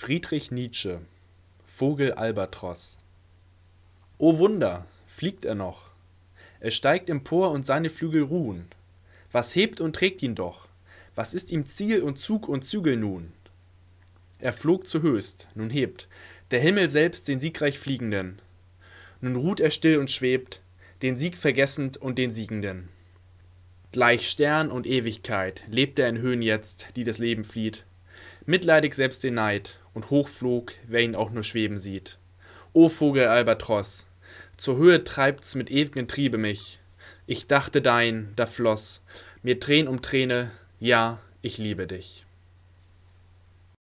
Friedrich Nietzsche Vogel Albatros O Wunder, fliegt er noch. Er steigt empor und seine Flügel ruhen. Was hebt und trägt ihn doch? Was ist ihm Ziel und Zug und Zügel nun? Er flog zu höchst, nun hebt der Himmel selbst den siegreich Fliegenden. Nun ruht er still und schwebt, den Sieg vergessend und den Siegenden. Gleich Stern und Ewigkeit lebt er in Höhen jetzt, die das Leben flieht, Mitleidig selbst den Neid, und hochflog, wer ihn auch nur schweben sieht. O Vogel Albatros, zur Höhe treibt's mit ew'gem Triebe mich. Ich dachte dein, da floss mir Trän um Träne, ja, ich liebe dich.